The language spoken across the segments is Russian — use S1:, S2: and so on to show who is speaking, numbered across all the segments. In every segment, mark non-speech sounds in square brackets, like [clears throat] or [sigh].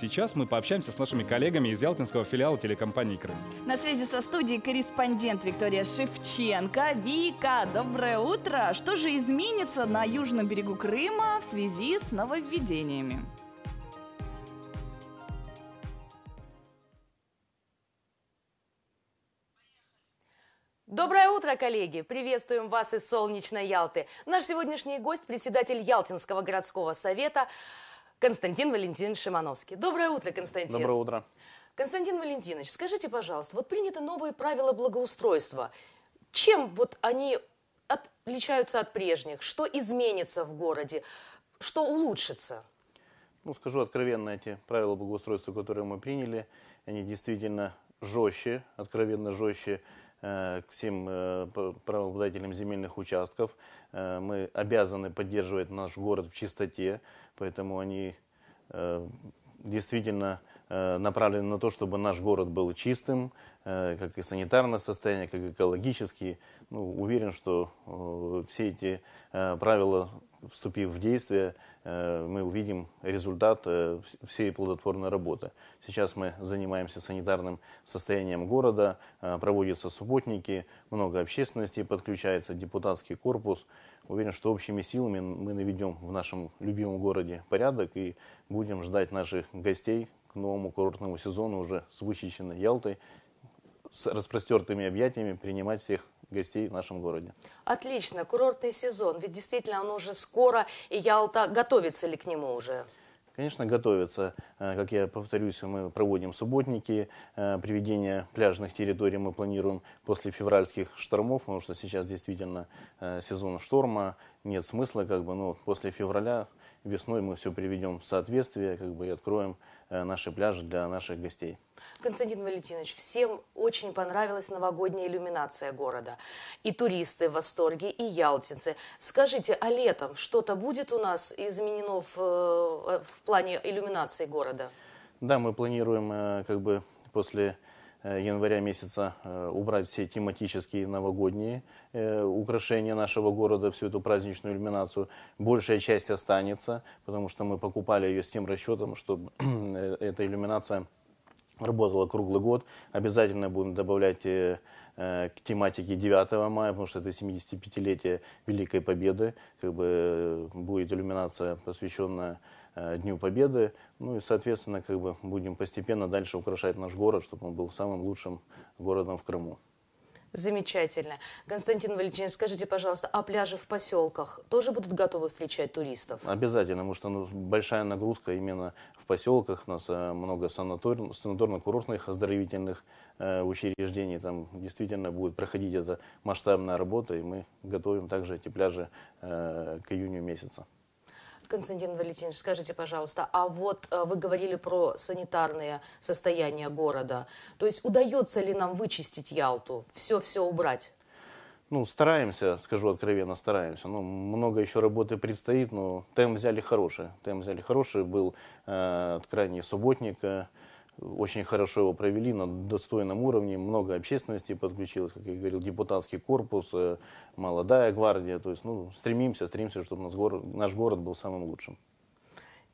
S1: Сейчас мы пообщаемся с нашими коллегами из ялтинского филиала телекомпании «Крым».
S2: На связи со студией корреспондент Виктория Шевченко. Вика, доброе утро! Что же изменится на южном берегу Крыма в связи с нововведениями? Доброе утро, коллеги! Приветствуем вас из солнечной Ялты. Наш сегодняшний гость – председатель Ялтинского городского совета – Константин Валентинович Шимановский. Доброе утро, Константин. Доброе утро. Константин Валентинович, скажите, пожалуйста, вот приняты новые правила благоустройства. Чем вот они отличаются от прежних? Что изменится в городе? Что улучшится?
S1: Ну, скажу откровенно, эти правила благоустройства, которые мы приняли, они действительно жестче, откровенно жестче, Э, к всем э, правообладателям земельных участков. Э, мы обязаны поддерживать наш город в чистоте, поэтому они действительно Э, направлены на то, чтобы наш город был чистым, э, как и санитарное состояние, как и экологически. Ну, уверен, что э, все эти правила, вступив в действие, мы увидим результат всей плодотворной работы. Сейчас мы занимаемся санитарным состоянием города, проводятся субботники, много общественности подключается, депутатский корпус. Уверен, что общими силами мы наведем в нашем любимом городе порядок и будем ждать наших гостей, новому курортному сезону уже с вычищенной Ялтой, с распростертыми объятиями принимать всех гостей в нашем городе.
S2: Отлично, курортный сезон, ведь действительно он уже скоро, и Ялта готовится ли к нему уже?
S1: Конечно, готовится. Э, как я повторюсь, мы проводим субботники, э, приведение пляжных территорий мы планируем после февральских штормов, потому что сейчас действительно э, сезон шторма, нет смысла, как бы, ну, после февраля весной мы все приведем в соответствие как бы, и откроем э, наши пляжи для наших гостей.
S2: Константин Валентинович, всем очень понравилась новогодняя иллюминация города. И туристы в восторге, и ялтинцы. Скажите, а летом что-то будет у нас изменено в, э, в плане иллюминации города?
S1: Да, мы планируем э, как бы после Э, января месяца э, убрать все тематические новогодние э, украшения нашего города, всю эту праздничную иллюминацию. Большая часть останется, потому что мы покупали ее с тем расчетом, чтобы [clears throat] эта иллюминация работала круглый год. Обязательно будем добавлять э, э к тематике 9 мая, потому что это 75-летие Великой Победы. Как бы э, будет иллюминация, посвященная э, Дню Победы. Ну и, соответственно, как бы будем постепенно дальше украшать наш город, чтобы он был самым лучшим городом в Крыму.
S2: Замечательно. Константин Валентинович, скажите, пожалуйста, а пляжи в поселках тоже будут готовы встречать туристов?
S1: Обязательно, потому что ну, большая нагрузка именно в поселках. У нас э, много санаторно-курортных оздоровительных э, учреждений. Там действительно будет проходить эта масштабная работа, и мы готовим также эти пляжи э, к июню месяца.
S2: Константин Валентинович, скажите, пожалуйста, а вот э, вы говорили про санитарное состояние города. То есть удается ли нам вычистить Ялту, все-все убрать?
S1: Ну, стараемся, скажу откровенно, стараемся. Ну, много еще работы предстоит, но темп взяли хороший. Темп взяли хороший, был э, крайний субботник, э, очень хорошо его провели на достойном уровне. Много общественности подключилось, как я говорил, депутатский корпус, э, молодая гвардия. То есть ну, стремимся, стремимся, чтобы наш город, наш город был самым лучшим.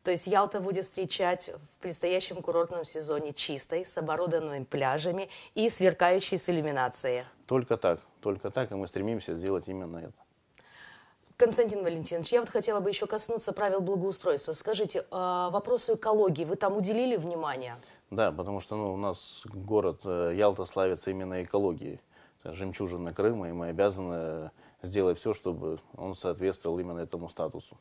S2: То есть Ялта будет встречать в предстоящем курортном сезоне чистой, с оборудованными пляжами и сверкающей с иллюминацией.
S1: Только так, только так, и мы стремимся сделать именно это.
S2: Константин Валентинович, я вот хотела бы еще коснуться правил благоустройства. Скажите, а вопросу экологии вы там уделили внимание?
S1: Да, потому что ну, у нас город э, Ялта славится именно экологией. Это жемчужина Крыма, и мы обязаны сделать все, чтобы он соответствовал именно этому статусу.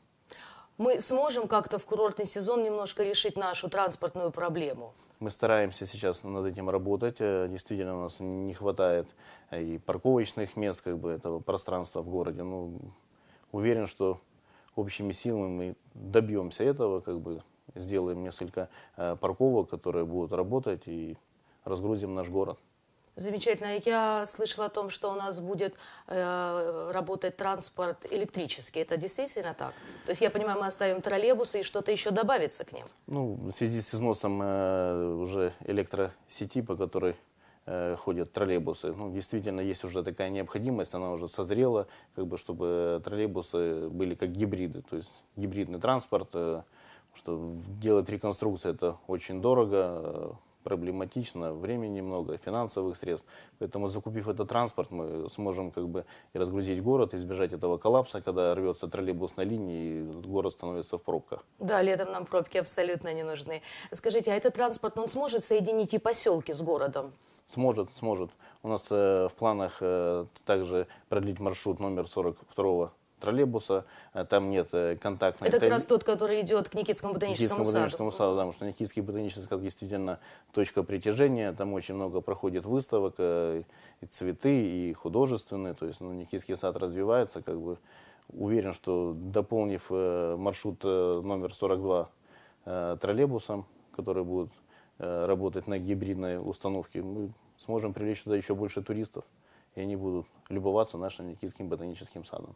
S2: Мы сможем как-то в курортный сезон немножко решить нашу транспортную проблему?
S1: Мы стараемся сейчас над этим работать. Э, действительно, у нас не хватает э, и парковочных мест, как бы этого пространства в городе. Ну, уверен, что общими силами мы добьемся этого, как бы сделаем несколько э, парковок, которые будут работать и разгрузим наш город.
S2: Замечательно. Я слышала о том, что у нас будет э, работать транспорт электрический. Это действительно так? То есть, я понимаю, мы оставим троллейбусы и что-то еще добавится к ним?
S1: Ну, в связи с износом э, уже электросети, по которой э, ходят троллейбусы. Ну, действительно, есть уже такая необходимость, она уже созрела, как бы, чтобы троллейбусы были как гибриды. То есть, гибридный транспорт, э, что делать реконструкцию это очень дорого, проблематично, времени много, финансовых средств. Поэтому, закупив этот транспорт, мы сможем как бы и разгрузить город, избежать этого коллапса, когда рвется на линии и город становится в пробках.
S2: Да, летом нам пробки абсолютно не нужны. Скажите, а этот транспорт, он сможет соединить и поселки с городом?
S1: Сможет, сможет. У нас э, в планах э, также продлить маршрут номер 42 троллейбуса, э, там нет э, контактной... Это как раз
S2: тот, который идет к Никитскому ботаническому, Никитскому
S1: саду. саду. Потому что Никитский ботанический сад действительно точка притяжения, там очень много проходит выставок, э, и цветы, и художественные, то есть ну, Никитский сад развивается, как бы уверен, что дополнив маршрут номер 42 троллейбусом, который будет работать на гибридной установке, мы сможем привлечь туда еще больше туристов и они будут любоваться нашим Никитским ботаническим садом.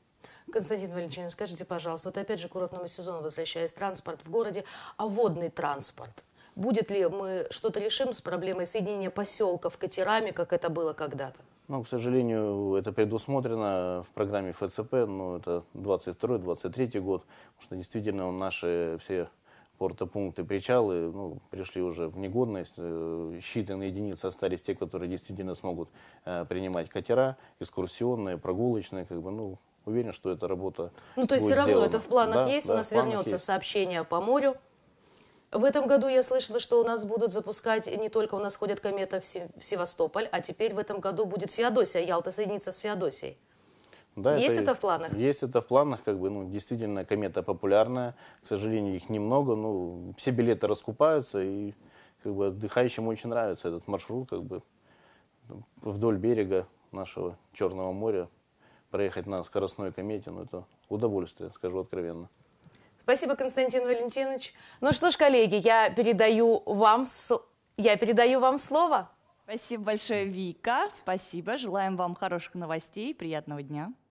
S2: Константин Валентинович, скажите, пожалуйста, вот опять же к курортному сезону возвращаясь, транспорт в городе, а водный транспорт? Будет ли мы что-то решим с проблемой соединения поселков катерами, как это было когда-то?
S1: Ну, к сожалению, это предусмотрено в программе ФЦП, но ну, это 22-23 год, потому что действительно наши все портопункты, причалы ну, пришли уже в негодность. Э, считанные единицы остались те, которые действительно смогут э, принимать катера, экскурсионные, прогулочные. Как бы, ну, уверен, что эта работа Ну, то есть все равно сделана. это в планах да, есть, да, у нас вернется есть.
S2: сообщение по морю. В этом году я слышала, что у нас будут запускать, не только у нас ходят комета в Севастополь, а теперь в этом году будет Феодосия, Ялта соединится с Феодосией.
S1: Да, есть это, это в планах? Есть это в планах, как бы, ну, действительно, комета популярная. К сожалению, их немного, ну, все билеты раскупаются, и, как бы, отдыхающим очень нравится этот маршрут, как бы, вдоль берега нашего Черного моря проехать на скоростной комете, ну, это удовольствие, скажу откровенно.
S2: Спасибо, Константин Валентинович. Ну что ж, коллеги, я передаю вам, я передаю вам слово.
S1: Спасибо большое, Вика. Спасибо. Желаем
S2: вам хороших новостей. и Приятного дня.